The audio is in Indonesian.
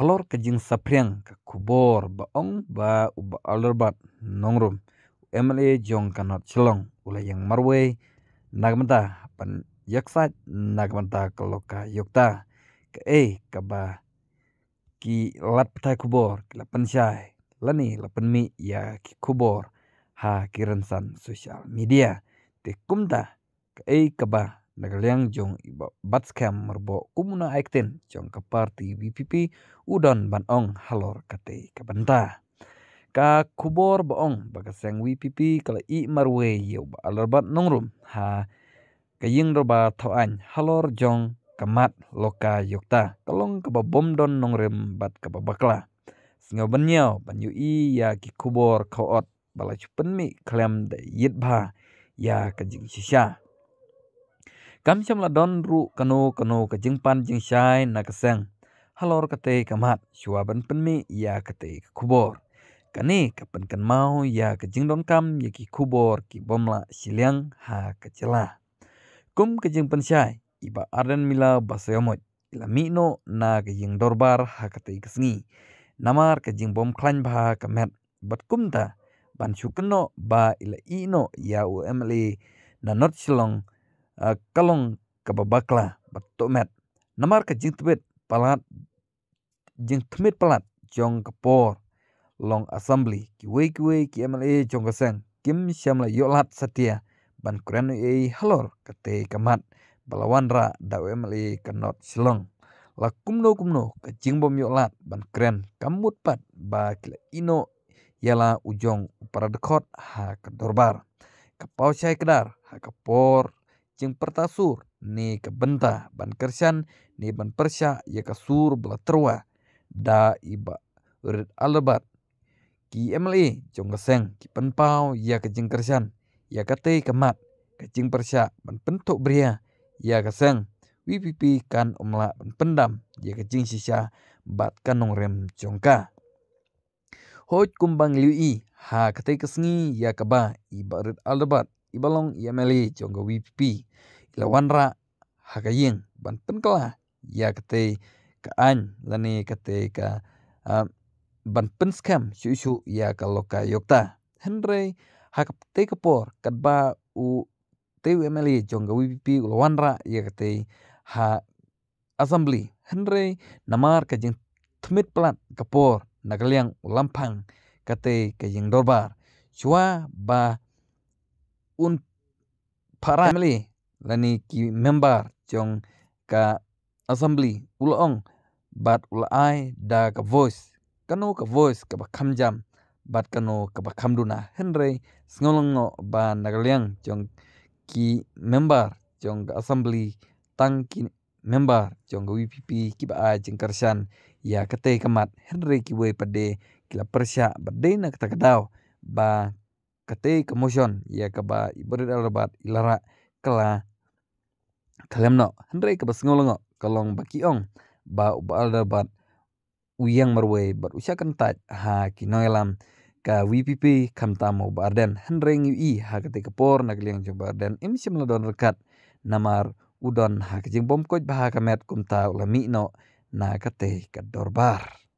halor kajing sapriang ka kubor ba ong ba uba alerbat nongrum MLA jong kanot chelong yang marwe nagmanta pan yaksa nagmanta kaloka yokta ka e ka ba ki lat patai kubor ki lapan syai lani lapan mi ya ki kubor ha kiransan sosial media te kumta ka e ka ba Nagliang jong iba batskem merbo kumuna aikten jong kaparti BPP udon banong halor kate kabenta. Ka kubor baong bagaseng WPP kala i marwe yau ba alarbat nongrum ha kaying roba thawany halor jong kamat loka yokta kalong kababom don nongrem bat kababakla. Singo banyao banyu i ya ki kubor kaot bala chupen mi klem de yit ba ya kajing shisha. Kam syam la don ru kano kano ke pan jing shai na keseng. Halor kate ban shuaban penmi ya kate kubor. ka kapan kan mau ya ka jing don kam ya ki kubor ki bomla siliang ha kecela. Kum ka jing pen shai iba arden mila basayamot. Ila no na ka jing dorbar ha kate kesengi. Namar ka jing bom klan bah kamet. Bat kum ta ban shukeno ba ila ino ya u UMLE na not silong uh, eh, kalong kababakla batumet namar ka jing palat jing palat jong kapor long assembly ki wei ki wei ki mla jong kaseng kim syamla yolat setia ban kuren e halor kate kamat balawan ra da mla kanot silong la kumno kumno ka jingbom yolat ban kren kamut pat ba kila ino yala ujong para dekot ha ke dorbar kapau syai kedar ha kapor jeng pertasur ni kebenta ban kersian ni ban persya ya kasur belaterwa da iba urit alebat ki emli jong keseng ki penpau ya kejeng kersian ya kate kemat kejeng persya ban pentuk beria ya keseng wipipi kan umla ban pendam ya kejeng sisa bat kanong rem jongka hoj kumbang i ha kate kesengi ya iba urit aldebat ibalong yameli jonga wipi wanra hakayeng banten kala ya kate ka an lani kate ka banpen scam shu shu ya kalau yokta henry hakap te kapor kadba u te yameli jonga wipi wanra ya kate ha assembly henry namar ka jeng pelat plat kapor nakaliang ulampang kate ka jeng dorbar Chua ba un family lani ki member jong ka assembly ulong bat ulai da ka voice kano ka voice ka jam, bat kanu ka duna henre sngolongo ba nagalyang jong ki member jong ka assembly tang ki member chong ka WPP ki ba jing karsan ya kate kamat henre ki we pade kila persya bade na kata kadao ba katei kamotion ya kaba ibarat alabat ilara kala kalemno hendre kaba sengolongo kalong bakiong ba uba alabat uyang marwe bat usakan kentat ha kinoelam ka WPP kamtamo barden ngi i ha kate kapor na kliang jo barden em simla don rekat namar udon ha kijing bom koj kamet kumta ulami no na kete ka bar.